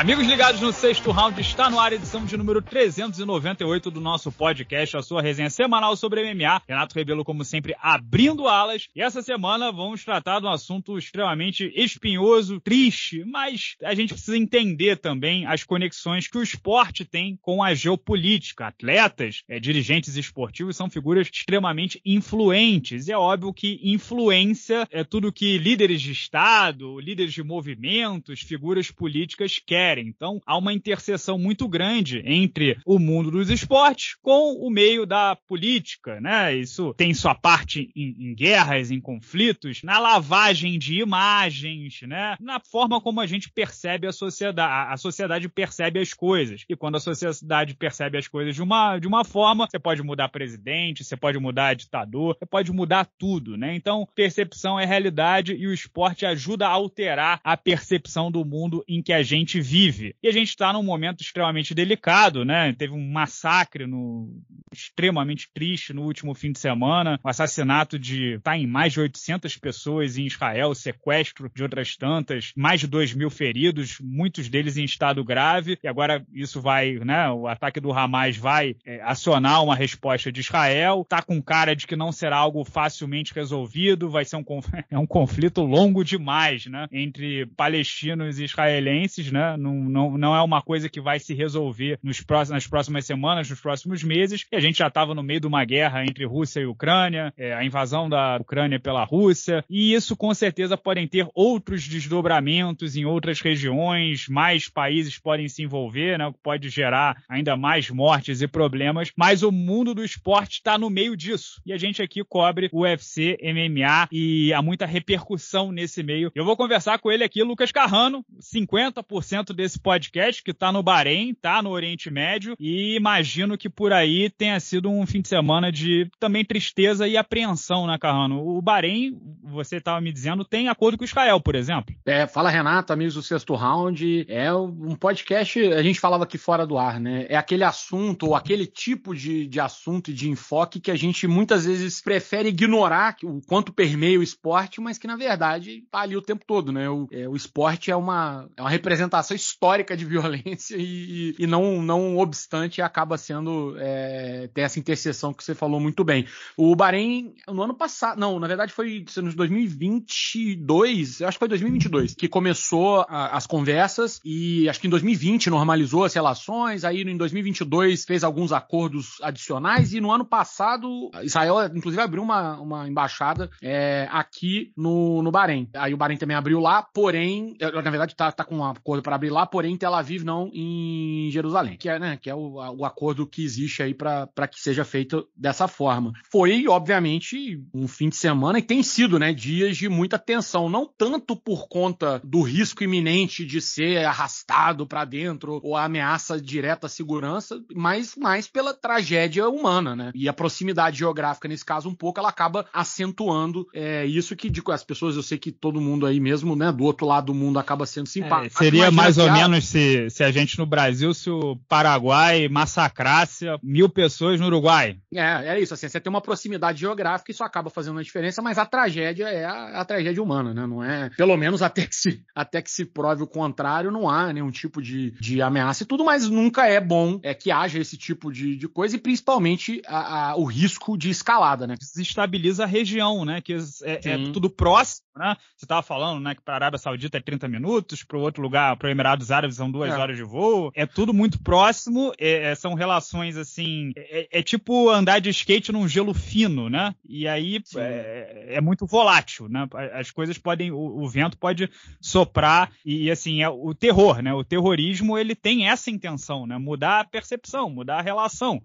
Amigos ligados no sexto round, está no ar a edição de número 398 do nosso podcast, a sua resenha semanal sobre MMA. Renato Rebelo, como sempre, abrindo alas. E essa semana vamos tratar de um assunto extremamente espinhoso, triste, mas a gente precisa entender também as conexões que o esporte tem com a geopolítica. Atletas, é, dirigentes esportivos são figuras extremamente influentes. E é óbvio que influência é tudo que líderes de Estado, líderes de movimentos, figuras políticas querem. Então há uma interseção muito grande entre o mundo dos esportes com o meio da política, né? Isso tem sua parte em, em guerras, em conflitos, na lavagem de imagens, né? Na forma como a gente percebe a sociedade, a sociedade percebe as coisas. E quando a sociedade percebe as coisas de uma, de uma forma, você pode mudar presidente, você pode mudar ditador, você pode mudar tudo, né? Então, percepção é realidade e o esporte ajuda a alterar a percepção do mundo em que a gente vive vive. E a gente está num momento extremamente delicado, né? Teve um massacre no extremamente triste no último fim de semana, o assassinato de tá em mais de 800 pessoas em Israel, sequestro de outras tantas, mais de 2 mil feridos, muitos deles em estado grave. E agora isso vai, né? O ataque do Hamas vai é, acionar uma resposta de Israel. Tá com cara de que não será algo facilmente resolvido, vai ser um é um conflito longo demais, né? Entre palestinos e israelenses, né? No não, não, não é uma coisa que vai se resolver nos próximos, nas próximas semanas, nos próximos meses. E a gente já estava no meio de uma guerra entre Rússia e Ucrânia, é, a invasão da Ucrânia pela Rússia, e isso com certeza podem ter outros desdobramentos em outras regiões, mais países podem se envolver, né, o que pode gerar ainda mais mortes e problemas, mas o mundo do esporte está no meio disso. E a gente aqui cobre o UFC, MMA e há muita repercussão nesse meio. Eu vou conversar com ele aqui, Lucas Carrano, 50% desse podcast, que está no Bahrein, tá no Oriente Médio, e imagino que por aí tenha sido um fim de semana de também tristeza e apreensão, né, Carrano? O Bahrein, você estava me dizendo, tem acordo com Israel, por exemplo. É, fala Renato, amigos do sexto round. É um podcast, a gente falava aqui fora do ar, né? É aquele assunto ou aquele tipo de, de assunto e de enfoque que a gente muitas vezes prefere ignorar o quanto permeia o esporte, mas que na verdade tá ali o tempo todo, né? O, é, o esporte é uma, é uma representação histórica de violência e, e não, não obstante acaba sendo é, ter essa interseção que você falou muito bem. O Bahrein, no ano passado, não, na verdade foi nos 2022, acho que foi 2022, que começou a, as conversas e acho que em 2020 normalizou as relações, aí em 2022 fez alguns acordos adicionais e no ano passado Israel, inclusive, abriu uma, uma embaixada é, aqui no, no Bahrein. Aí o Bahrein também abriu lá, porém, na verdade tá, tá com um acordo para abrir lá lá, porém Tel Aviv, não em Jerusalém, que é, né, que é o, o acordo que existe aí para que seja feito dessa forma. Foi, obviamente, um fim de semana e tem sido né, dias de muita tensão, não tanto por conta do risco iminente de ser arrastado para dentro ou a ameaça direta à segurança, mas mais pela tragédia humana, né? E a proximidade geográfica, nesse caso, um pouco, ela acaba acentuando é, isso que digo, as pessoas, eu sei que todo mundo aí mesmo, né, do outro lado do mundo acaba sendo é, simpático. É, seria mais ou menos se, se a gente no Brasil, se o Paraguai massacrasse mil pessoas no Uruguai. É, é isso. Assim, você tem uma proximidade geográfica, isso acaba fazendo a diferença, mas a tragédia é a, a, tragédia humana, né? Não é. Pelo menos até que, se, até que se prove o contrário, não há nenhum tipo de, de ameaça e tudo, mas nunca é bom é que haja esse tipo de, de coisa e principalmente a, a, o risco de escalada, né? Desestabiliza a região, né? Que é, é tudo próximo né? Você estava falando, né, que para a Arábia Saudita é 30 minutos, para o outro lugar, para o Emirados Árabes são duas é. horas de voo. É tudo muito próximo, é, é são relações assim, é, é, é, tipo andar de skate num gelo fino, né? E aí é, é, muito volátil, né? As coisas podem, o, o vento pode soprar e, e assim, é o terror, né? O terrorismo ele tem essa intenção, né? Mudar a percepção, mudar a relação.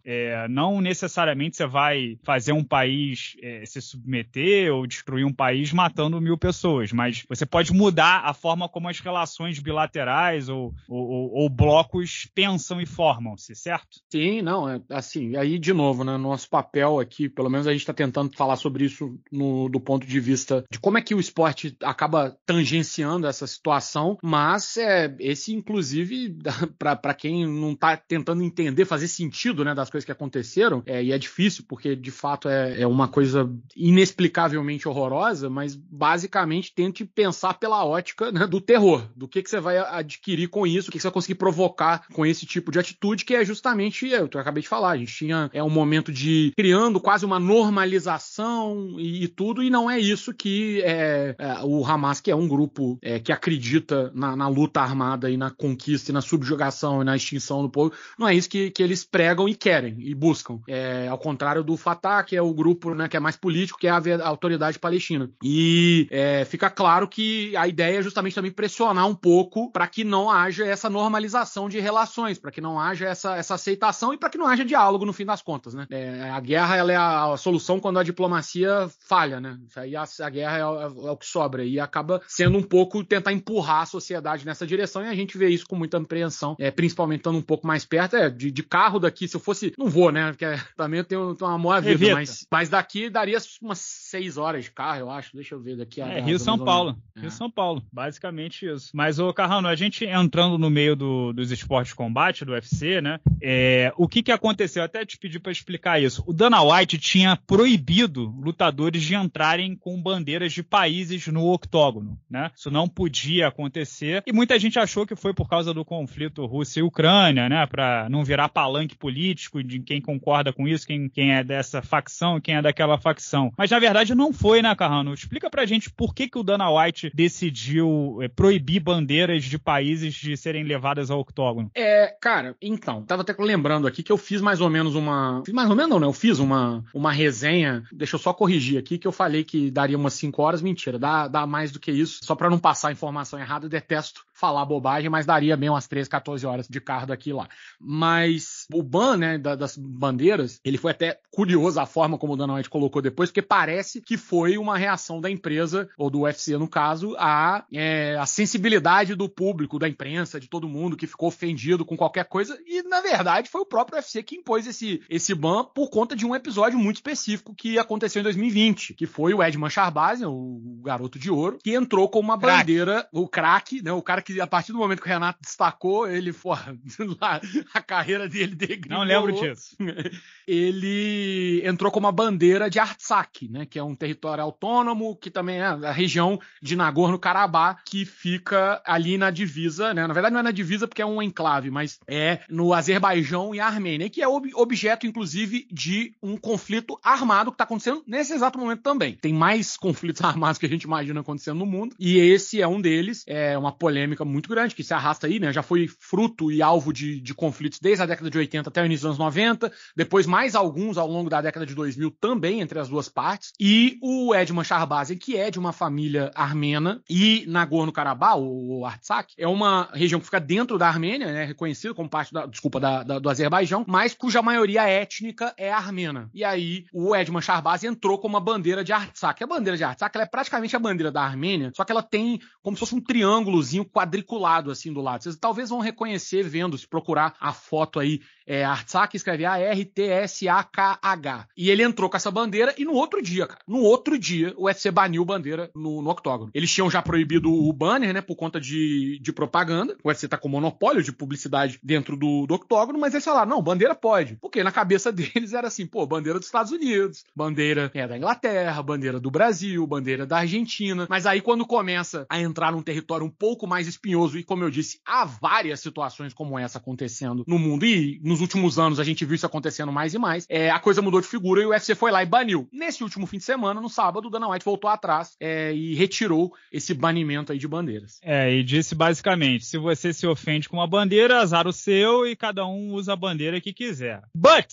não necessariamente você vai fazer um país se submeter ou destruir um país matando mil pessoas, mas você pode mudar a forma como as relações bilaterais ou, ou, ou blocos pensam e formam-se, certo? Sim, não, é, assim, aí de novo, né, nosso papel aqui, pelo menos a gente está tentando falar sobre isso no, do ponto de vista de como é que o esporte acaba tangenciando essa situação, mas é, esse, inclusive, para quem não está tentando entender, fazer sentido né, das coisas que aconteceram, é, e é difícil, porque de fato é, é uma coisa inexplicavelmente horrorosa, mas basicamente basicamente tente pensar pela ótica né, do terror, do que, que você vai adquirir com isso, o que, que você vai conseguir provocar com esse tipo de atitude, que é justamente é o que eu acabei de falar. A gente tinha é um momento de criando quase uma normalização e, e tudo, e não é isso que é, é, o Hamas, que é um grupo é, que acredita na, na, luta armada e na conquista e na subjugação e na extinção do povo, não é isso que, que eles pregam e querem e buscam. É, ao contrário do Fatah, que é o grupo né, que é mais político, que é a autoridade palestina. E é, é, fica claro que a ideia é justamente também pressionar um pouco para que não haja essa normalização de relações, para que não haja essa, essa aceitação e para que não haja diálogo no fim das contas, né? É, a guerra ela é a, a, solução quando a diplomacia falha, né? aí a, a guerra é, é, é, o que sobra e acaba sendo um pouco tentar empurrar a sociedade nessa direção e a gente vê isso com muita apreensão, é, principalmente estando um pouco mais perto, é, de, de carro daqui, se eu fosse, não vou, né? Porque é, também eu tenho, tenho uma maior vida, mas, mas daqui daria umas seis horas de carro, eu acho, deixa eu ver daqui é, Rio São Paulo. É. Rio São Paulo. Basicamente isso. Mas, o Carrano, a gente entrando no meio do, dos esportes de combate, do UFC, né? É, o que, que aconteceu? Eu até te pedi para explicar isso. O Dana White tinha proibido lutadores de entrarem com bandeiras de países no octógono, né? Isso não podia acontecer. E muita gente achou que foi por causa do conflito Rússia e Ucrânia, né? Para não virar palanque político de quem concorda com isso, quem, quem é dessa facção, quem é daquela facção. Mas na verdade não foi, né, Carrano? Explica pra gente por que, que o Dana White decidiu é, proibir bandeiras de países de serem levadas ao octógono? É, cara, então, tava até lembrando aqui que eu fiz mais ou menos uma. Fiz mais ou menos não, né? Eu fiz uma, uma resenha. Deixa eu só corrigir aqui que eu falei que daria umas 5 horas. Mentira, dá, dá mais do que isso. Só para não passar informação errada, eu detesto falar bobagem, mas daria bem umas 3, 14 horas de carro daqui lá. Mas o ban, né, da, das bandeiras, ele foi até curioso a forma como o Dana White colocou depois, porque parece que foi uma reação da empresa ou do UFC no caso, a, é, a sensibilidade do público, da imprensa, de todo mundo que ficou ofendido com qualquer coisa. E, na verdade, foi o próprio UFC que impôs esse, esse ban por conta de um episódio muito específico que aconteceu em 2020, que foi o Edman Charbazian, o garoto de ouro, que entrou com uma crack. bandeira, o craque, né? O cara que, a partir do momento que o Renato destacou, ele foi. a carreira dele degringolou. Não lembro disso. Ele entrou com uma bandeira de Artsakh, né? Que é um território autônomo, que também é a região de Nagorno-Karabakh, que fica ali na divisa, né? Na verdade, não é na divisa porque é um enclave, mas é no Azerbaijão e Armênia, que é ob objeto, inclusive, de um conflito armado que está acontecendo nesse exato momento também. Tem mais conflitos armados que a gente imagina acontecendo no mundo, e esse é um deles, é uma polêmica muito grande que se arrasta aí, né? Já foi fruto e alvo de, de conflitos desde a década de 80 até o início dos anos 90, depois mais alguns ao longo da década de 2000 também entre as duas partes, e o Edmund Sharbazi que é de uma família armena e Nagorno-Karabakh, o Artsakh, é uma região que fica dentro da Armênia, né, reconhecida como parte da, desculpa, da, da, do Azerbaijão, mas cuja maioria étnica é armena. E aí o Edman Shahbaz entrou com uma bandeira de Artsakh. A bandeira de Artsakh é praticamente a bandeira da Armênia, só que ela tem como se fosse um triângulozinho quadriculado assim do lado. Vocês talvez vão reconhecer vendo, se procurar a foto aí, é, Artsakh, escreve A-R-T-S-A-K-H. E ele entrou com essa bandeira e no outro dia, cara, no outro dia o UFC baniu a bandeira no, no, octógono. Eles tinham já proibido o banner, né, por conta de, de propaganda. O UFC tá com monopólio de publicidade dentro do, do octógono, mas eles falaram, não, bandeira pode. Porque na cabeça deles era assim, pô, bandeira dos Estados Unidos, bandeira é, da Inglaterra, bandeira do Brasil, bandeira da Argentina. Mas aí quando começa a entrar num território um pouco mais espinhoso, e como eu disse, há várias situações como essa acontecendo no mundo, e nos últimos anos a gente viu isso acontecendo mais e mais, é, a coisa mudou de figura e o UFC foi lá e baniu. Nesse último fim de semana, no sábado, o Dana White voltou atrás é, e retirou esse banimento aí de bandeiras. É, e disse basicamente: se você se ofende com uma bandeira, azar o seu e cada um usa a bandeira que quiser. But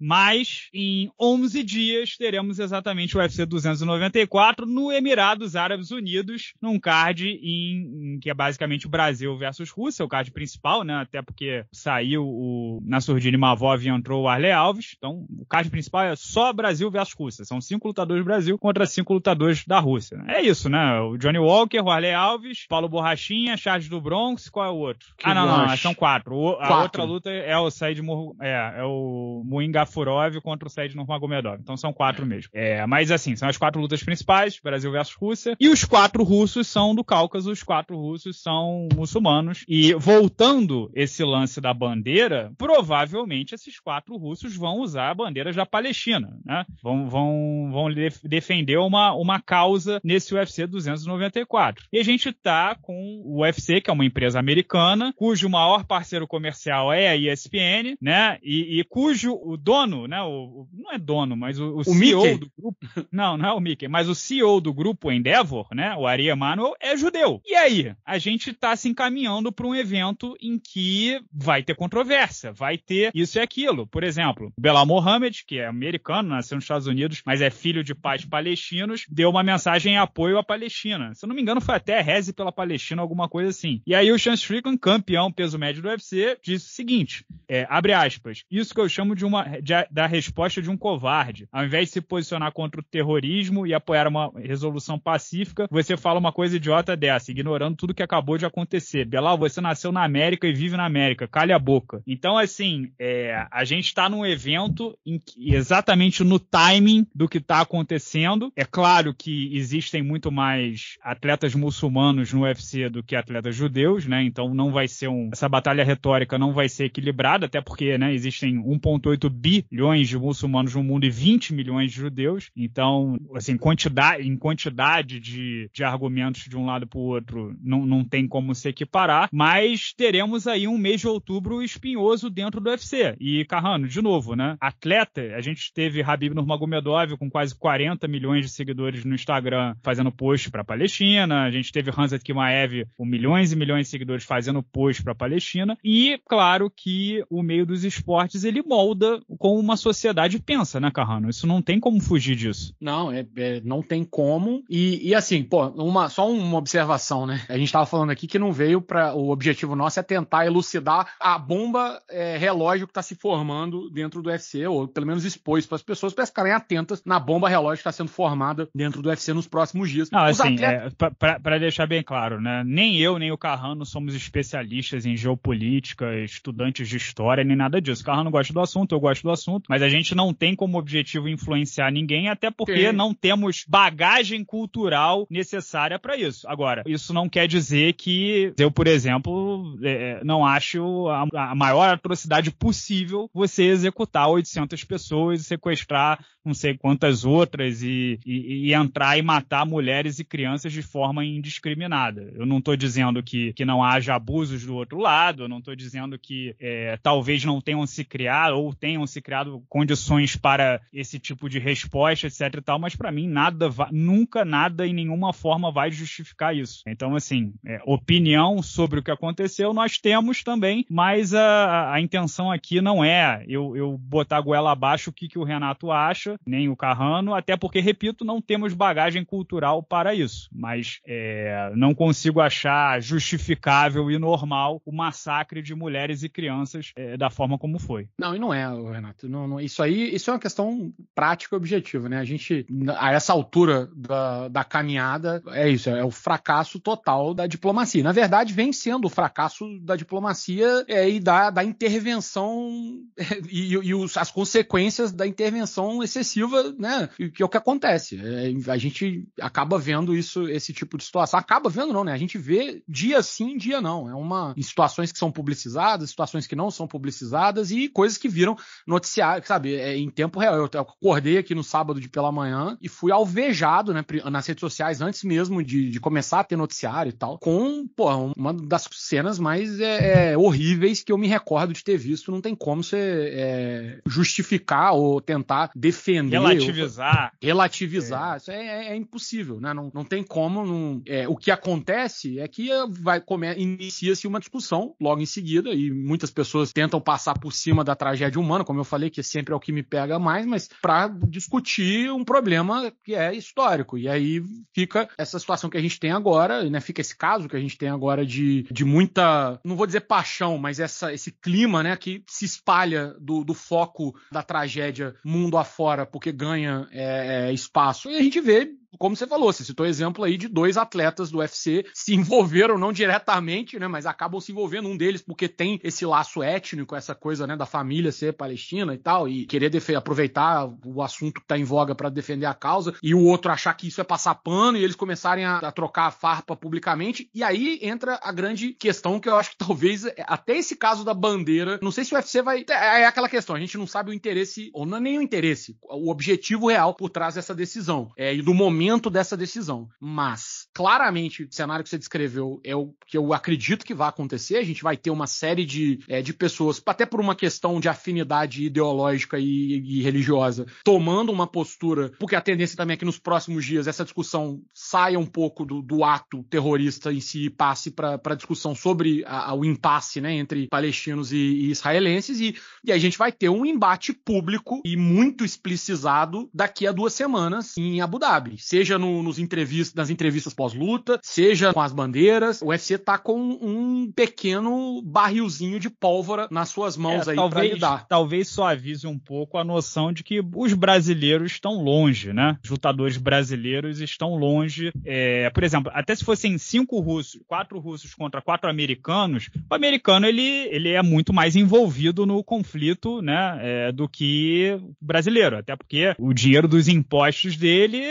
mas em 11 dias teremos exatamente o UFC 294 no Emirados Árabes Unidos, num card em, em que é basicamente Brasil versus Rússia, o card principal, né? Até porque saiu o Nassurdini Mavov e entrou o Arley Alves. Então, o card principal é só Brasil versus Rússia. São cinco lutadores do Brasil contra cinco lutadores da Rússia. É isso, né? O Johnny Walker, o Arley Alves, Paulo Borrachinha, Charles do Bronx, qual é o outro? Que ah, não, não, são quatro. O, a outra luta é o Said Mur... é, é o Muinga. Zafurov contra o Said Nurmagomedov. Então são quatro mesmo. É, mas assim, são as quatro lutas principais, Brasil versus Rússia. E os quatro russos são do Cáucaso, os quatro russos são muçulmanos. E voltando esse lance da bandeira, provavelmente esses quatro russos vão usar a bandeira da Palestina, né? Vão, vão, vão defender uma, uma causa nesse UFC 294. E a gente tá com o UFC, que é uma empresa americana, cujo maior parceiro comercial é a ESPN, né? E, e cujo o dono dono, né? O, não é dono, mas o, o, o CEO Mickey. do grupo. Não, não é o Mickey, mas o CEO do grupo Endeavor, né? O Ari Emanuel, é judeu. E aí? A gente está se encaminhando para um evento em que vai ter controvérsia, vai ter isso e aquilo. Por exemplo, Bela Mohamed, que é americano, nasceu nos Estados Unidos, mas é filho de pais palestinos, deu uma mensagem em apoio à Palestina. Se eu não me engano, foi até reze pela Palestina, alguma coisa assim. E aí o Chance Strickland, campeão peso médio do UFC, disse o seguinte: é, abre aspas, isso que eu chamo de uma de, da resposta de um covarde. Ao invés de se posicionar contra o terrorismo e apoiar uma resolução pacífica, você fala uma coisa idiota dessa, ignorando tudo que acabou de acontecer. Belal, você nasceu na América e vive na América, calha a boca. Então, assim, é, a gente está num evento que, exatamente no timing do que está acontecendo. É claro que existem muito mais atletas muçulmanos no UFC do que atletas judeus, né? Então não vai ser um. Essa batalha retórica não vai ser equilibrada, até porque né, existem 1,8 bi bilhões de muçulmanos no mundo e 20 milhões de judeus. Então, assim, quantidade, em quantidade de, de argumentos de um lado para o outro, não, não tem como se equiparar. Mas teremos aí um mês de outubro espinhoso dentro do UFC. E, Carrano, de novo, né? Atleta, a gente teve Habib Nurmagomedov com quase 40 milhões de seguidores no Instagram fazendo post para Palestina. A gente teve Hansa Kimaev com milhões e milhões de seguidores fazendo post para Palestina. E, claro, que o meio dos esportes ele molda o como uma sociedade pensa, né, Carrano? Isso não tem como fugir disso. Não, é, é não tem como. E, e, assim, pô, uma, só uma observação, né? A gente estava falando aqui que não veio para o objetivo nosso é tentar elucidar a bomba é, relógio que está se formando dentro do UFC, ou pelo menos expôs para as pessoas para ficarem atentas na bomba relógio que está sendo formada dentro do UFC nos próximos dias. Não, ah, Os assim, atletas... é, para deixar bem claro, né? Nem eu nem o Carrano somos especialistas em geopolítica, estudantes de história, nem nada disso. O Carrano gosta do assunto, eu gosto do assunto, mas a gente não tem como objetivo influenciar ninguém, até porque Sim. não temos bagagem cultural necessária para isso. Agora, isso não quer dizer que eu, por exemplo, é, é não acho a, a maior atrocidade possível você executar 800 pessoas e sequestrar não sei quantas outras e, e, e, entrar e matar mulheres e crianças de forma indiscriminada. Eu não estou dizendo que, que não haja abusos do outro lado, eu não estou dizendo que é, talvez não tenham se criado ou tenham se criado condições para esse tipo de resposta, etc e tal, mas para mim nada, nunca nada em nenhuma forma vai justificar isso. Então, assim, é, opinião sobre o que aconteceu nós temos também, mas a, a intenção aqui não é eu, eu botar a goela abaixo o que, que o Renato acha, nem o Carrano, até porque, repito, não temos bagagem cultural para isso, mas é, não consigo achar justificável e normal o massacre de mulheres e crianças é, da forma como foi. Não, e não é, Renato não, não, isso aí isso é uma questão prática e objetiva, né? A gente, a essa altura da, da caminhada, é isso, é o fracasso total da diplomacia. Na verdade, vem sendo o fracasso da diplomacia é, e da, da intervenção e, e os, as consequências da intervenção excessiva, né? Que é o que acontece. É, a gente acaba vendo isso, esse tipo de situação. Acaba vendo, não, né? A gente vê dia sim, dia não. É uma. Em situações que são publicizadas, situações que não são publicizadas e coisas que viram notícias noticiário, sabe, é, em tempo real. Eu acordei aqui no sábado de pela manhã e fui alvejado, né, nas redes sociais antes mesmo de, de começar a ter noticiário e tal, com, pô, uma das cenas mais é, é, horríveis que eu me recordo de ter visto. Não tem como você é, justificar ou tentar defender. Relativizar. Ou, relativizar. É. Isso é, é, impossível, né? Não, não tem como. Não, o que acontece é que vai inicia-se uma discussão logo em seguida e muitas pessoas tentam passar por cima da tragédia humana, como eu eu falei, que sempre é o que me pega mais, mas para discutir um problema que é histórico. E aí fica essa situação que a gente tem agora, né? Fica esse caso que a gente tem agora de, de muita, não vou dizer paixão, mas essa, esse clima, né, que se espalha do, do foco da tragédia mundo afora, porque ganha é, é espaço. E a gente vê como você falou, você citou exemplo aí de dois atletas do UFC se envolveram não diretamente, né, mas acabam se envolvendo um deles porque tem esse laço étnico, essa coisa, né, da família ser palestina e tal e querer aproveitar o assunto que está em voga para defender a causa e o outro achar que isso é passar pano e eles começarem a, a trocar a farpa publicamente e aí entra a grande questão que eu acho que talvez é, até esse caso da bandeira, não sei se o UFC vai é, é aquela questão, a gente não sabe o interesse ou não é nem o interesse, o objetivo real por trás dessa decisão. É, e do momento momento dessa decisão. Mas, claramente, o cenário que você descreveu é o que eu acredito que vai acontecer. A gente vai ter uma série de, é, de pessoas, até por uma questão de afinidade ideológica e, e religiosa, tomando uma postura, porque a tendência também é que nos próximos dias essa discussão saia um pouco do, do ato terrorista em si e passe para a discussão sobre a, a, o impasse né, entre palestinos e, e israelenses. E, e a gente vai ter um embate público e muito explicitizado daqui a duas semanas em Abu Dhabi seja no, nos entrevistas, nas entrevistas pós-luta, seja com as bandeiras. O UFC tá com um pequeno barrilzinho de pólvora nas suas mãos é, aí talvez, pra lidar. Talvez só avise um pouco a noção de que os brasileiros estão longe, né? Os lutadores brasileiros estão longe. É, por exemplo, até se fossem cinco russos, quatro russos contra quatro americanos, o americano ele, ele é muito mais envolvido no conflito, né? É, do que o brasileiro, até porque o dinheiro dos impostos dele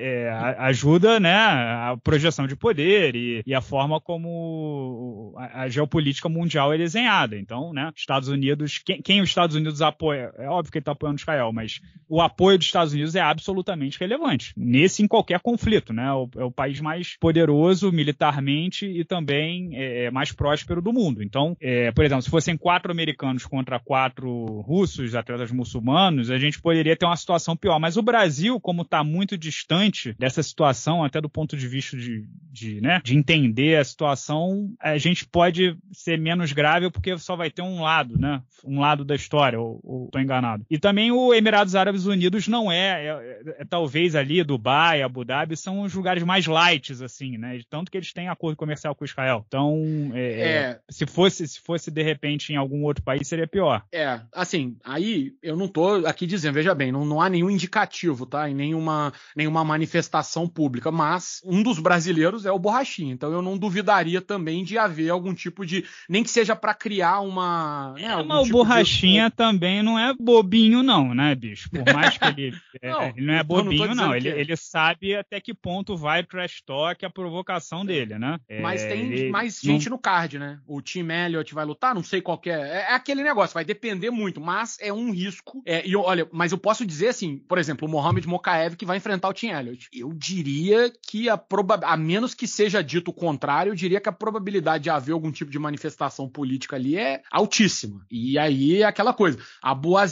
é, ajuda né, a projeção de poder e, e a forma como a, a, geopolítica mundial é desenhada. Então, né, Estados Unidos, quem, quem os Estados Unidos apoia, é óbvio que ele está apoiando Israel, mas o apoio dos Estados Unidos é absolutamente relevante, nesse em qualquer conflito. Né? É o, é o país mais poderoso militarmente e também é, é, mais próspero do mundo. Então, é, por exemplo, se fossem quatro americanos contra quatro russos, atletas muçulmanos, a gente poderia ter uma situação pior. Mas o Brasil, como está muito distante, relevante dessa situação, até do ponto de vista de, de, né, de entender a situação, a gente pode ser menos grave porque só vai ter um lado, né? Um lado da história, ou, ou tô enganado. E também o Emirados Árabes Unidos não é, é, é, é talvez ali Dubai, Abu Dhabi são os lugares mais lights, assim, né? Tanto que eles têm acordo comercial com Israel. Então, é, é, é, se fosse se fosse de repente em algum outro país seria pior. É, assim, aí eu não tô aqui dizendo, veja bem, não, não há nenhum indicativo, tá? E nenhuma nenhuma uma manifestação pública, mas um dos brasileiros é o Borrachinha, então eu não duvidaria também de haver algum tipo de, nem que seja para criar uma... É, né, mas o tipo Borrachinha de... também não é bobinho não, né, bicho? Por mais que ele, é, não, ele não é bobinho não, não. Ele, é. ele sabe até que ponto vai trash talk a provocação é. dele, né? Mas é, tem ele... mais gente não... no card, né? O Tim Elliott vai lutar, não sei qual é. É aquele negócio, vai depender muito, mas é um risco. É, e olha, mas eu posso dizer assim, por exemplo, o Mohamed Mokaev que vai enfrentar o Tim Elliott? Eu diria que a a menos que seja dito o contrário, eu diria que a probabilidade de haver algum tipo de manifestação política ali é altíssima. E aí é aquela coisa. A Boa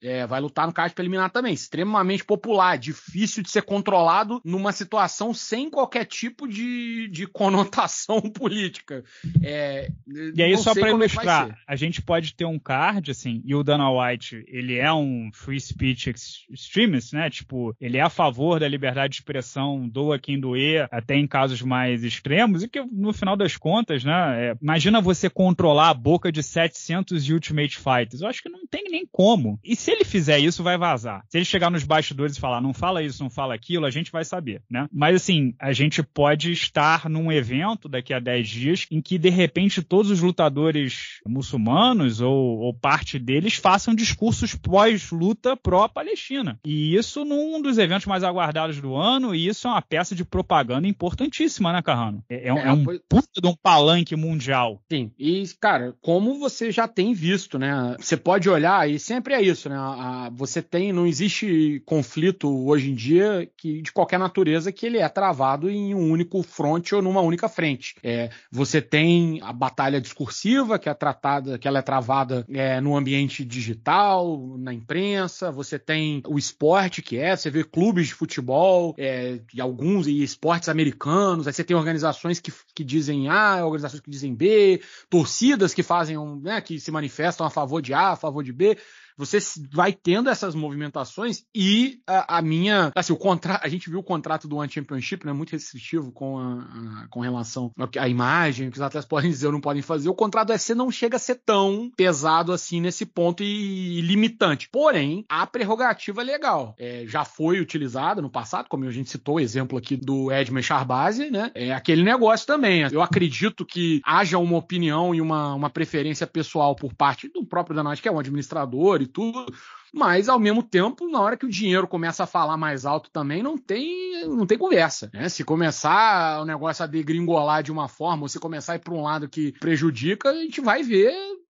é, vai lutar no caso preliminar também, extremamente popular, difícil de ser controlado numa situação sem qualquer tipo de, de conotação política. É, e aí, só para é ilustrar, a gente pode ter um card, assim, e o Dana White, ele é um free speech extremist, né? Tipo, ele é a favor da liberdade de expressão, doa quem doer, até em casos mais extremos, e que no final das contas, né? É, imagina você controlar a boca de 700 Ultimate Fighters. Eu acho que não tem nem como. E se ele fizer isso, vai vazar. Se ele chegar nos bastidores e falar, não fala isso, não fala aquilo, a gente vai saber, né? Mas assim, a gente pode estar num evento daqui a 10 dias em que de repente todos os lutadores muçulmanos ou, ou parte deles façam discursos pós-luta pró-Palestina. E isso num dos eventos mais aguardados medalhas do ano, e isso é uma peça de propaganda importantíssima, né, Carrano? É, é, é, é um foi... puta de um palanque mundial. Sim, e, cara, como você já tem visto, né? Você pode olhar, e sempre é isso, né? A, você tem, não existe conflito hoje em dia que de qualquer natureza que ele é travado em um único fronte ou numa única frente. É, você tem a batalha discursiva, que é tratada, que ela é travada é, no ambiente digital, na imprensa, você tem o esporte, que é, você vê clubes de futebol futebol, é, e alguns e esportes americanos. Aí você tem organizações que, que dizem A, organizações que dizem B, torcidas que fazem um, né, que se manifestam a favor de A, a favor de B você vai tendo essas movimentações e a, a minha. Assim, o contrato. A gente viu o contrato do One Championship, né? Muito restritivo com, a, a, com relação à imagem, o que os atletas podem dizer ou não podem fazer. O contrato do UFC não chega a ser tão pesado assim nesse ponto e, e limitante. Porém, a prerrogativa é legal. É, já foi utilizada no passado, como a gente citou o exemplo aqui do Edmund Charbazi né? É aquele negócio também. Eu acredito que haja uma opinião e uma, uma preferência pessoal por parte do próprio Danate, que é um administrador e tudo, mas ao mesmo tempo, na hora que o dinheiro começa a falar mais alto também, não tem, não tem conversa. Né? Se começar o negócio a degringolar de uma forma, ou se começar a ir para um lado que prejudica, a gente vai ver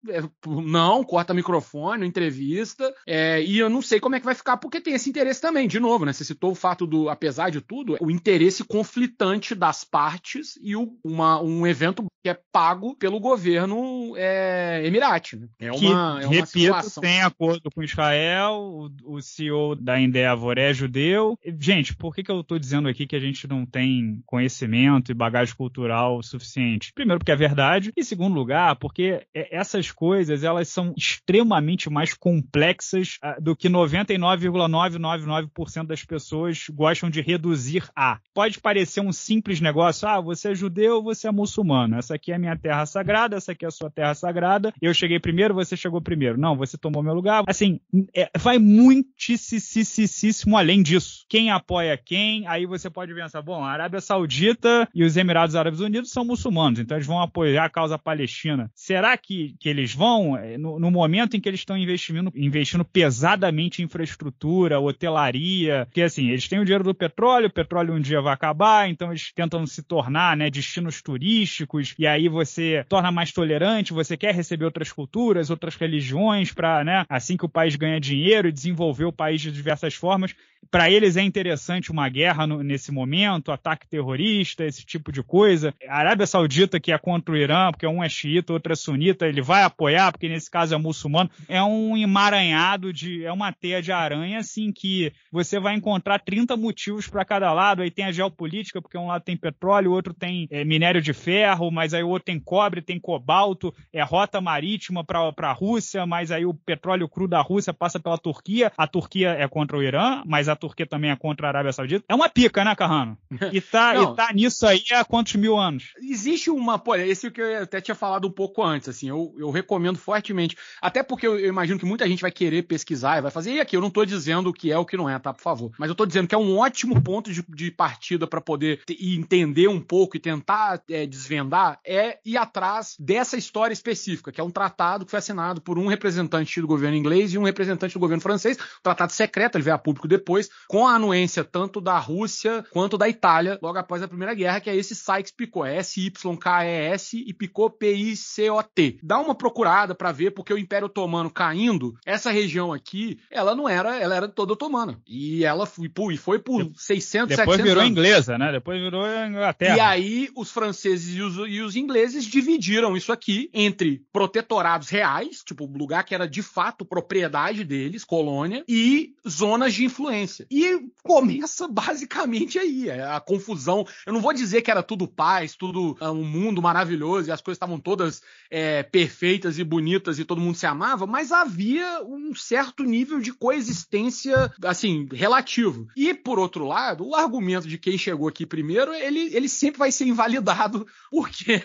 é, não, corta microfone, entrevista, é, e eu não sei como é que vai ficar, porque tem esse interesse também, de novo, né? Você citou o fato do, apesar de tudo, é o interesse conflitante das partes e o, uma, um evento que é pago pelo governo é, Emirate. Né? É uma, que, é uma repito, situação. tem acordo com Israel, o, o CEO da Endeavor é judeu. Gente, por que, que eu estou dizendo aqui que a gente não tem conhecimento e bagagem cultural suficiente? Primeiro, porque é verdade, e segundo lugar, porque é, essas coisas, elas são extremamente mais complexas ah, do que 99,999% das pessoas gostam de reduzir a. Pode parecer um simples negócio, ah, você é judeu, você é muçulmano, essa aqui é a minha terra sagrada, essa aqui é a sua terra sagrada, eu cheguei primeiro, você chegou primeiro. Não, você tomou meu lugar. Assim, é, vai muitíssimo além disso. Quem apoia quem, aí você pode pensar, bom, a Arábia Saudita e os Emirados Árabes Unidos são muçulmanos, então eles vão apoiar a causa palestina. Será que, que eles eles vão, é, no, no momento em que eles estão investindo, investindo pesadamente em infraestrutura, hotelaria, que assim, eles têm o dinheiro do petróleo, o petróleo um dia vai acabar, então eles tentam se tornar né, destinos turísticos, e aí você torna mais tolerante, você quer receber outras culturas, outras religiões, para né, assim que o país ganha dinheiro e desenvolver o país de diversas formas. Para eles é interessante uma guerra no, nesse momento, ataque terrorista, esse tipo de coisa. A Arábia Saudita, que é contra o Irã, porque um é xiita, outro é sunita, ele vai apoiar, porque nesse caso é muçulmano. É um emaranhado de. É uma teia de aranha, assim, que você vai encontrar 30 motivos para cada lado. Aí tem a geopolítica, porque um lado tem petróleo, o outro tem é, minério de ferro, mas aí o outro tem cobre, tem cobalto, é rota marítima para a Rússia, mas aí o petróleo cru da Rússia passa pela Turquia. A Turquia é contra o Irã, mas a Turquia também é contra a Arábia Saudita. É uma pica, né, Carrano? E tá, e tá nisso aí há quantos mil anos? Existe uma. Pô, esse é que eu até tinha falado um pouco antes, assim. Eu, eu recomendo fortemente. Até porque eu, imagino que muita gente vai querer pesquisar e vai fazer. E aqui, eu não estou dizendo o que é o que não é, tá? Por favor. Mas eu estou dizendo que é um ótimo ponto de, de partida para poder te, entender um pouco e tentar é, desvendar é ir atrás dessa história específica, que é um tratado que foi assinado por um representante do governo inglês e um representante do governo francês. Um tratado secreto, ele veio a público depois, com a anuência tanto da Rússia quanto da Itália, logo após a Primeira Guerra, que é esse Sykes-Picot, S-Y-K-E-S e Picot, P-I-C-O-T. Dá uma procurada para ver, porque o Império Otomano caindo, essa região aqui, ela não era, ela era toda otomana. E ela foi, e foi por De, 600, Depois virou anos. inglesa, né? Depois virou Inglaterra. E aí os franceses e os, e os ingleses dividiram isso aqui entre protetorados reais, tipo, o lugar que era de fato propriedade deles, colônia, e zonas de influência. E começa basicamente aí é a confusão. Eu não vou dizer que era tudo paz, tudo ah, um mundo maravilhoso e as coisas estavam todas é, perfeitas perfeitas e bonitas e todo mundo se amava, mas havia um certo nível de coexistência, assim, relativo. E, por outro lado, o argumento de quem chegou aqui primeiro, ele, ele sempre vai ser invalidado, porque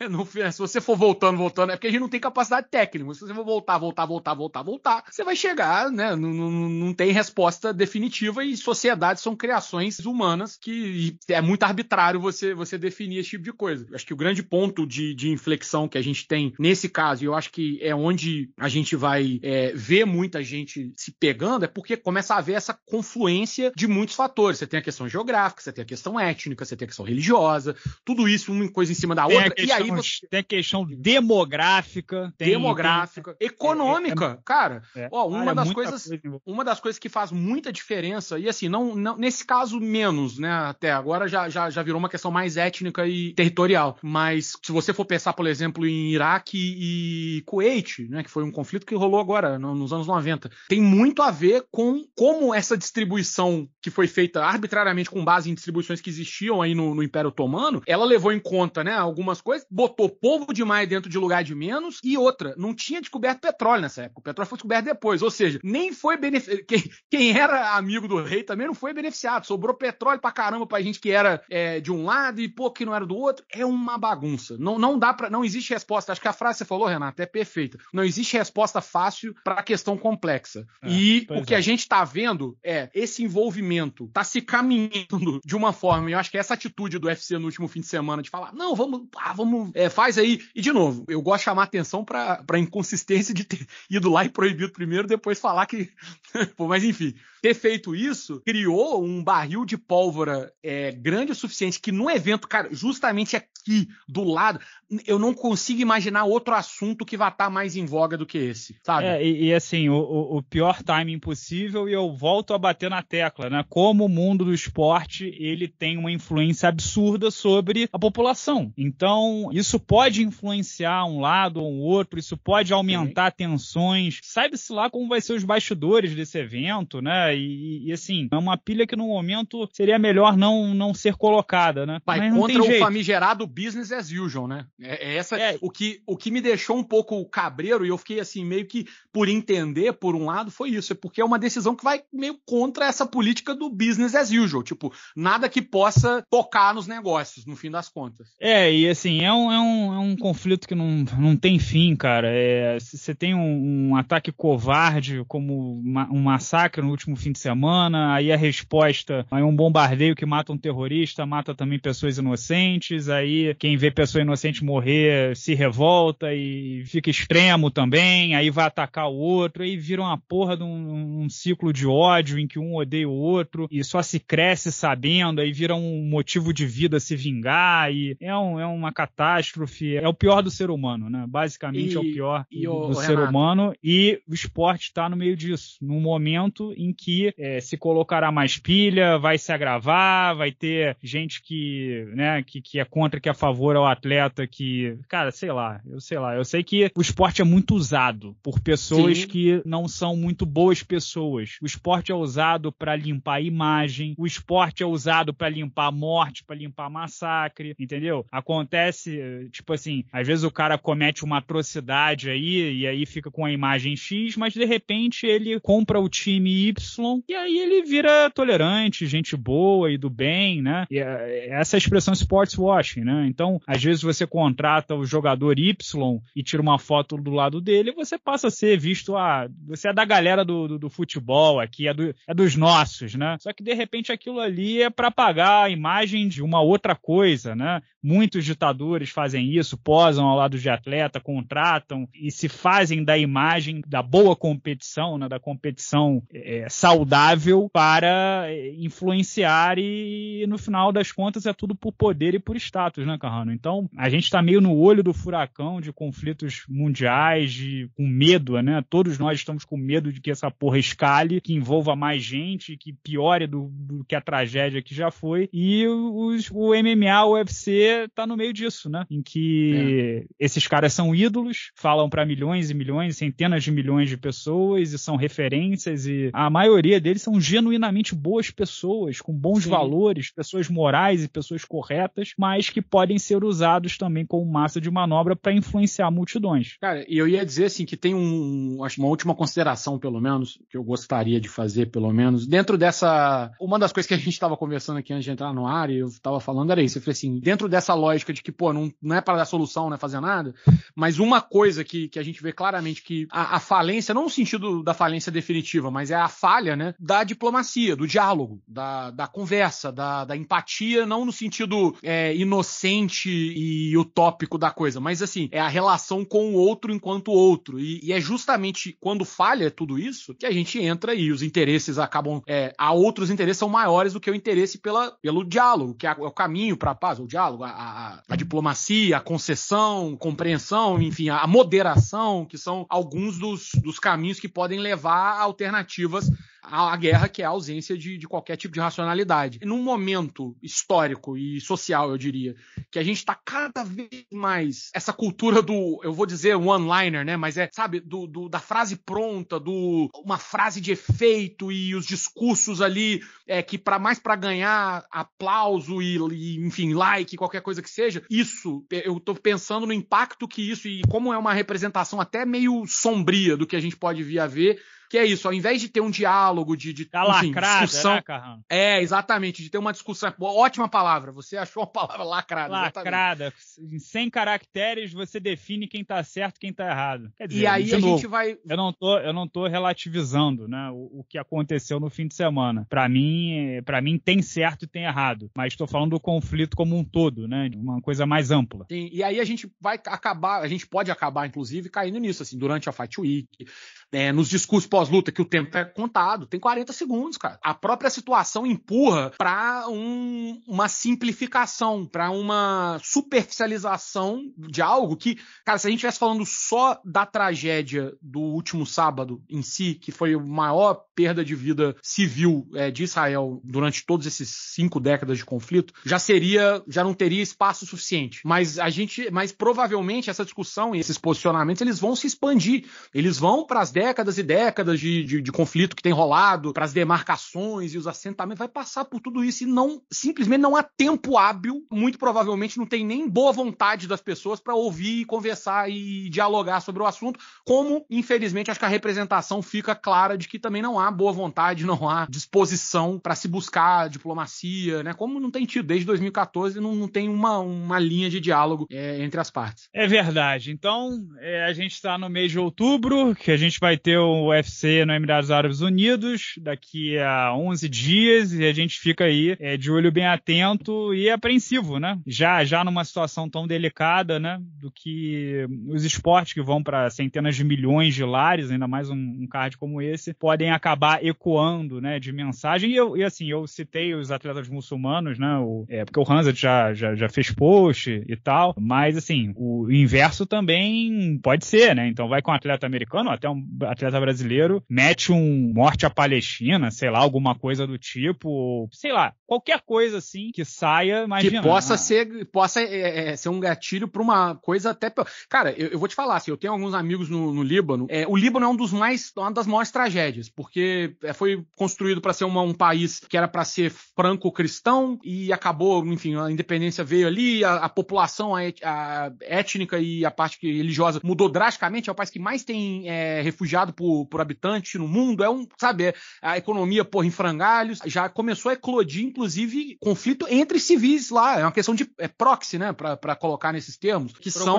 É, se você for voltando, voltando, é porque a gente não tem capacidade técnica. Se você for voltar, voltar, voltar, voltar, voltar, você vai chegar, né? Não, não, não tem resposta definitiva e sociedades são criações humanas que é muito arbitrário você, você definir esse tipo de coisa. Acho que o grande ponto de, de inflexão que a gente tem nesse caso, e eu acho que é onde a gente vai é, ver muita gente se pegando, é porque começa a haver essa confluência de muitos fatores. Você tem a questão geográfica, você tem a questão étnica, você tem a questão religiosa, tudo isso uma coisa em cima da outra. e aí aí você... tem a questão demográfica. Tem, demográfica, tem... É, é econômica. É, cara, é, ó, uma, das coisas, coisa... uma das coisas que faz muita diferença, e assim, não, não nesse caso menos, né? Até agora já, já, já virou uma questão mais étnica e territorial. Mas se você for pensar, por exemplo, em Iraque e Kuwait, né? Que foi um conflito que rolou agora, no, nos anos 90, tem muito a ver com como essa distribuição que foi feita arbitrariamente com base em distribuições que existiam aí no, no Império Otomano, ela levou em conta, né, algumas coisas, botou povo demais dentro de lugar de menos e outra, não tinha descoberto petróleo nessa época. O petróleo foi descoberto depois, ou seja, nem foi beneficiado. Quem, quem, era amigo do rei também não foi beneficiado. Sobrou petróleo pra caramba pra gente que era é, de um lado e pouco que não era do outro. É uma bagunça. Não, não dá para, não existe resposta. Acho que a frase que você falou, Renato, é perfeita. Não existe resposta fácil para a questão complexa. É, e o que é. a gente tá vendo é esse envolvimento tá se caminhando de uma forma. E eu acho que essa atitude do UFC no último fim de semana de falar, não, vamos, ah, vamos é, faz aí. E de novo, eu gosto de chamar atenção para a inconsistência de ter ido lá e proibido primeiro, depois falar que. Pô, mas enfim, ter feito isso criou um barril de pólvora é, grande o suficiente que no evento, cara, justamente aqui do lado, eu não consigo imaginar outro assunto que vá estar tá mais em voga do que esse, sabe? É, e, e assim, o, o, pior timing possível, e eu volto a bater na tecla, né? Como o mundo do esporte ele tem uma influência absurda sobre a população. Então, isso pode influenciar um lado ou um outro, isso pode aumentar Sim. tensões. Sabe-se lá como vai ser os bastidores desse evento, né? E, e, assim, é uma pilha que no momento seria melhor não, não ser colocada, né? Vai Mas contra o jeito. famigerado business as usual, né? É, é essa é. O, que, o que me deixou um pouco cabreiro e eu fiquei assim, meio que por entender, por um lado, foi isso. É porque é uma decisão que vai meio contra essa política do business as usual. Tipo, nada que possa tocar nos negócios, no fim das contas. É, e assim, é um é, um, é um conflito que não, não tem fim, cara. É, você tem um, um ataque covarde, como uma, um massacre no último fim de semana, aí a resposta é um bombardeio que mata um terrorista, mata também pessoas inocentes, aí quem vê pessoa inocente morrer se revolta e fica extremo também, aí vai atacar o outro, aí vira uma porra de um, um ciclo de ódio em que um odeia o outro e só se cresce sabendo, aí vira um motivo de vida se vingar, e é, um, é uma catástrofe catástrofe, é o pior do ser humano, né? Basicamente e, é o pior do, o, do o ser Renato. humano e o esporte está no meio disso, num momento em que é, se colocará mais pilha, vai se agravar, vai ter gente que, né, que, que é contra, que é a favor ao é atleta, que, cara, sei lá, eu sei lá, eu sei que o esporte é muito usado por pessoas Sim. que não são muito boas pessoas. O esporte é usado para limpar a imagem, o esporte é usado para limpar a morte, para limpar massacre, entendeu? Acontece tipo assim, às vezes o cara comete uma atrocidade aí e aí fica com a imagem X, mas de repente ele compra o time Y e aí ele vira tolerante, gente boa e do bem, né? E é, essa é a expressão sports washing, né? Então, às vezes você contrata o jogador Y e tira uma foto do lado dele, você passa a ser visto, ah, você é da galera do, do, do futebol aqui, é, do, é dos nossos, né? Só que de repente aquilo ali é para pagar a imagem de uma outra coisa, né? Muitos ditadores jogadores fazem isso, posam ao lado de atleta, contratam e se fazem da imagem da boa competição, né, da competição é, saudável para eh, influenciar e no final das contas é tudo por poder e por status, né, Carrano? Então a gente está meio no olho do furacão de conflitos mundiais, de, com medo, né? Todos nós estamos com medo de que essa porra escale, que envolva mais gente, que piore do, do que a tragédia que já foi. E os, o MMA, o UFC tá no meio disso, né? né? Em que é. esses caras são ídolos, falam para milhões e milhões, centenas de milhões de pessoas e são referências e a maioria deles são genuinamente boas pessoas, com bons Sim. valores, pessoas morais e pessoas corretas, mas que podem ser usados também como massa de manobra para influenciar multidões. Cara, e eu ia dizer assim que tem um, uma última consideração pelo menos que eu gostaria de fazer pelo menos dentro dessa, uma das coisas que a gente estava conversando aqui antes de entrar no ar e eu estava falando era isso, eu falei assim, dentro dessa lógica de que pô, não não, é para dar solução, não é fazer nada, mas uma coisa que, que a gente vê claramente que a, a falência, não no sentido da falência definitiva, mas é a falha né, da diplomacia, do diálogo, da, da conversa, da, da empatia, não no sentido é, inocente e utópico da coisa, mas assim, é a relação com o outro enquanto outro. E, e é justamente quando falha tudo isso que a gente entra e os interesses acabam. É, há outros interesses são maiores do que o interesse pela, pelo diálogo, que é, é o caminho para a paz, o diálogo, a, a, a diplomacia diplomacia, a concessão, compreensão, enfim, a moderação, que são alguns dos, dos caminhos que podem levar a alternativas a guerra, que é a ausência de, de qualquer tipo de racionalidade. Num momento histórico e social, eu diria, que a gente está cada vez mais essa cultura do, eu vou dizer one-liner, né? Mas é, sabe, do, do, da frase pronta, do uma frase de efeito e os discursos ali é, que para mais para ganhar aplauso e, e, enfim, like, qualquer coisa que seja. Isso, eu estou pensando no impacto que isso e como é uma representação até meio sombria do que a gente pode vir a ver que é isso, ao invés de ter um diálogo, de, de tá enfim, lacrada, né, discussão. Né, é, exatamente, de ter uma discussão. Ótima palavra, você achou a palavra lacrada. Lacrada. Em 100 caracteres, você define quem tá certo e quem tá errado. Quer dizer, e aí a novo, gente vai. Eu não tô, eu não tô relativizando né, o, o que aconteceu no fim de semana. Para mim, para mim tem certo e tem errado. Mas estou falando do conflito como um todo, né? De Uma coisa mais ampla. Sim, e aí a gente vai acabar, a gente pode acabar, inclusive, caindo nisso, assim, durante a Fight Week, é, nos discursos pós-luta que o tempo é contado, tem 40 segundos, cara. A própria situação empurra para um, uma simplificação, para uma superficialização de algo que, cara, se a gente estivesse falando só da tragédia do último sábado em si, que foi a maior perda de vida civil é, de Israel durante todos esses cinco décadas de conflito, já seria, já não teria espaço suficiente. Mas a gente, mas provavelmente essa discussão e esses posicionamentos eles vão se expandir, eles vão para as décadas e décadas de, de, de conflito que tem rolado, para as demarcações e os assentamentos, vai passar por tudo isso e não simplesmente não há tempo hábil, muito provavelmente não tem nem boa vontade das pessoas para ouvir, conversar e dialogar sobre o assunto, como infelizmente acho que a representação fica clara de que também não há boa vontade, não há disposição para se buscar diplomacia, né? Como não tem tido desde 2014, não, não tem uma, uma linha de diálogo é, entre as partes. É verdade. Então, é, a gente está no mês de outubro, que a gente vai vai ter o UFC no Emirados Árabes Unidos daqui a 11 dias e a gente fica aí é, de olho bem atento e apreensivo, né? Já, já numa situação tão delicada, né? Do que os esportes que vão para centenas de milhões de lares, ainda mais um, um, card como esse, podem acabar ecoando, né? De mensagem. E, eu, e assim, eu citei os atletas muçulmanos, né? O, é, porque o Hansa já, já, já fez post e tal, mas assim, o inverso também pode ser, né? Então vai com um atleta americano, até um atleta brasileiro mete um morte à Palestina, sei lá, alguma coisa do tipo, ou, sei lá, qualquer coisa assim que saia, imagina. Que possa ah. ser, possa é, é, é, ser um gatilho para uma coisa até. Cara, eu, eu, vou te falar, assim, eu tenho alguns amigos no, no Líbano. É, o Líbano é um dos mais, uma das maiores tragédias, porque é, foi construído para ser uma, um país que era para ser franco-cristão e acabou, enfim, a independência veio ali, a, a população a, a étnica e a parte religiosa mudou drasticamente. É o país que mais tem é, refugiados refugiado por, por habitante no mundo, é um, sabe, é a economia porra em frangalhos, já começou a eclodir, inclusive, conflito entre civis lá, é uma questão de é proxy, né, para colocar nesses termos, que são...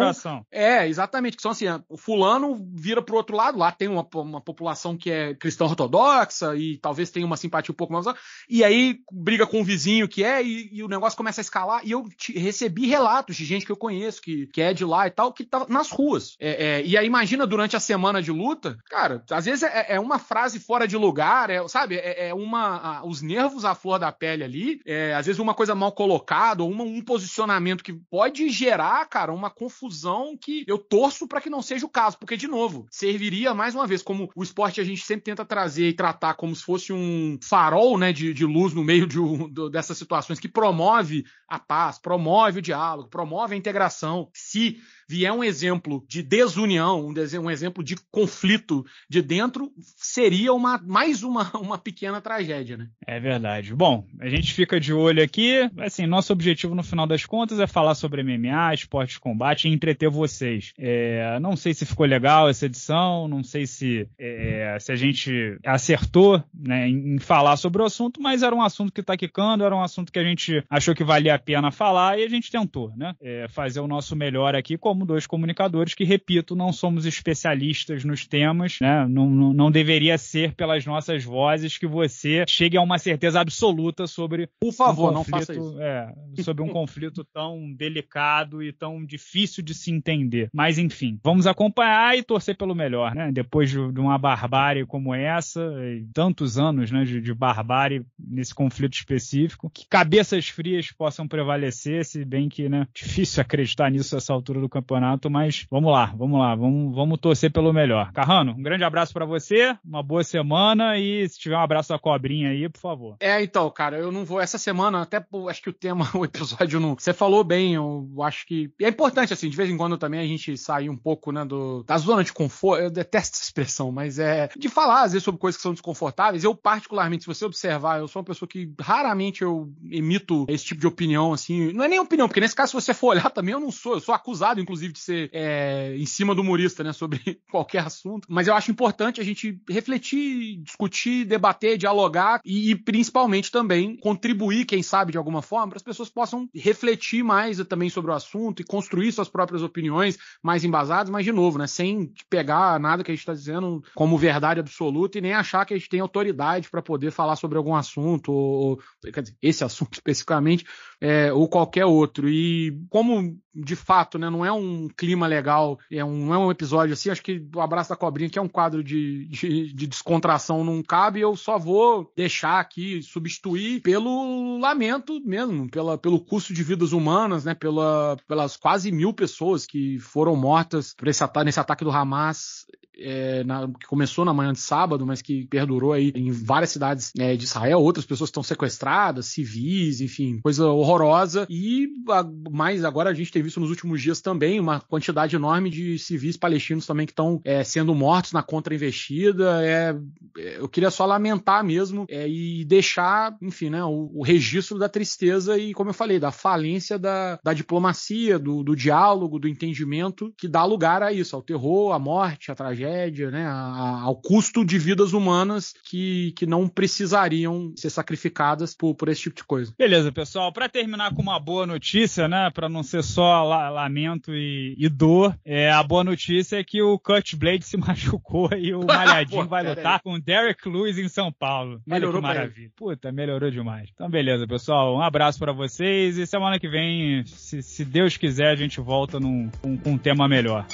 É, exatamente, que são assim, é, o fulano vira pro outro lado, lá tem uma, uma população que é cristã ortodoxa e talvez tenha uma simpatia um pouco mais, e aí briga com o vizinho que é, e, e o negócio começa a escalar, e eu te, recebi relatos de gente que eu conheço, que, que é de lá e tal, que tá nas ruas. É, é, e aí imagina durante a semana de luta, Cara, às vezes é, é uma frase fora de lugar, é, sabe? É, é uma. A, os nervos à flor da pele ali, é, às vezes uma coisa mal colocada, ou uma, um posicionamento que pode gerar, cara, uma confusão que eu torço para que não seja o caso, porque, de novo, serviria mais uma vez, como o esporte a gente sempre tenta trazer e tratar como se fosse um farol, né, de, de luz no meio de um, do, dessas situações que promove a paz, promove o diálogo, promove a integração. Se vier um exemplo de desunião, um, des um exemplo de conflito de dentro, seria uma, mais uma, uma pequena tragédia, né? É verdade. Bom, a gente fica de olho aqui. Assim, nosso objetivo no final das contas é falar sobre MMA, esporte de combate e entreter vocês. É, não sei se ficou legal essa edição, não sei se, é, se a gente acertou né, em falar sobre o assunto, mas era um assunto que está quicando, era um assunto que a gente achou que valia a pena falar e a gente tentou né, é, fazer o nosso melhor aqui como como dois comunicadores que, repito, não somos especialistas nos temas, né? Não, não, não deveria ser pelas nossas vozes que você chegue a uma certeza absoluta sobre. Por favor, um conflito, não faça isso. É, sobre um conflito tão delicado e tão difícil de se entender. Mas, enfim, vamos acompanhar e torcer pelo melhor, né? Depois de uma barbárie como essa, tantos anos né, de, de barbárie nesse conflito específico, que cabeças frias possam prevalecer, se bem que, né, difícil acreditar nisso a essa altura do campeonato campeonato, mas vamos lá, vamos lá, vamos, vamos torcer pelo melhor. Carrano, um grande abraço para você, uma boa semana e se tiver um abraço da cobrinha aí, por favor. É, então, cara, eu não vou essa semana, até acho que o tema, o episódio não. Você falou bem, eu acho que. E é importante, assim, de vez em quando também a gente sair um pouco, né, do, da zona de conforto. Eu detesto essa expressão, mas é. De falar, às vezes, sobre coisas que são desconfortáveis. Eu, particularmente, se você observar, eu sou uma pessoa que raramente eu emito esse tipo de opinião, assim. Não é nem opinião, porque nesse caso, se você for olhar também, eu não sou. Eu sou acusado, inclusive inclusive, de ser é, em cima do humorista, né? Sobre qualquer assunto. Mas eu acho importante a gente refletir, discutir, debater, dialogar e, e principalmente também contribuir, quem sabe, de alguma forma, para as pessoas possam refletir mais também sobre o assunto e construir suas próprias opiniões mais embasadas, mas de novo, né? Sem pegar nada que a gente está dizendo como verdade absoluta e nem achar que a gente tem autoridade para poder falar sobre algum assunto, ou, quer dizer, esse assunto especificamente, é, ou qualquer outro. E como de fato, né, não é um um clima legal, é um, não é um episódio assim, acho que o Abraço da Cobrinha, que é um quadro de, de, de descontração, não cabe, eu só vou deixar aqui, substituir pelo lamento mesmo, pela, pelo custo de vidas humanas, né, pela, pelas quase mil pessoas que foram mortas esse, nesse ataque do Hamas é, na, que começou na manhã de sábado, mas que perdurou aí em várias cidades é, de Israel. Outras pessoas estão sequestradas, civis, enfim, coisa horrorosa. E a, mais agora a gente tem visto nos últimos dias também uma quantidade enorme de civis palestinos também que estão é, sendo mortos na contra-investida. É, é eu queria só lamentar mesmo é, e deixar, enfim, né, o, o, registro da tristeza e, como eu falei, da falência da, da diplomacia, do, do diálogo, do entendimento que dá lugar a isso, ao terror, à morte, à tragédia tragédia, né, ao custo de vidas humanas que, que não precisariam ser sacrificadas por, por esse tipo de coisa. Beleza, pessoal. Para terminar com uma boa notícia, né, para não ser só la lamento e, e, dor, é, a boa notícia é que o Cut Blade se machucou e o ah, Malhadinho Pô, vai lutar aí. com o Derek Lewis em São Paulo. Melhorou Olha que maravilha. Puta, melhorou demais. Então, beleza, pessoal. Um abraço para vocês e semana que vem, se, se, Deus quiser, a gente volta num, com um, um tema melhor.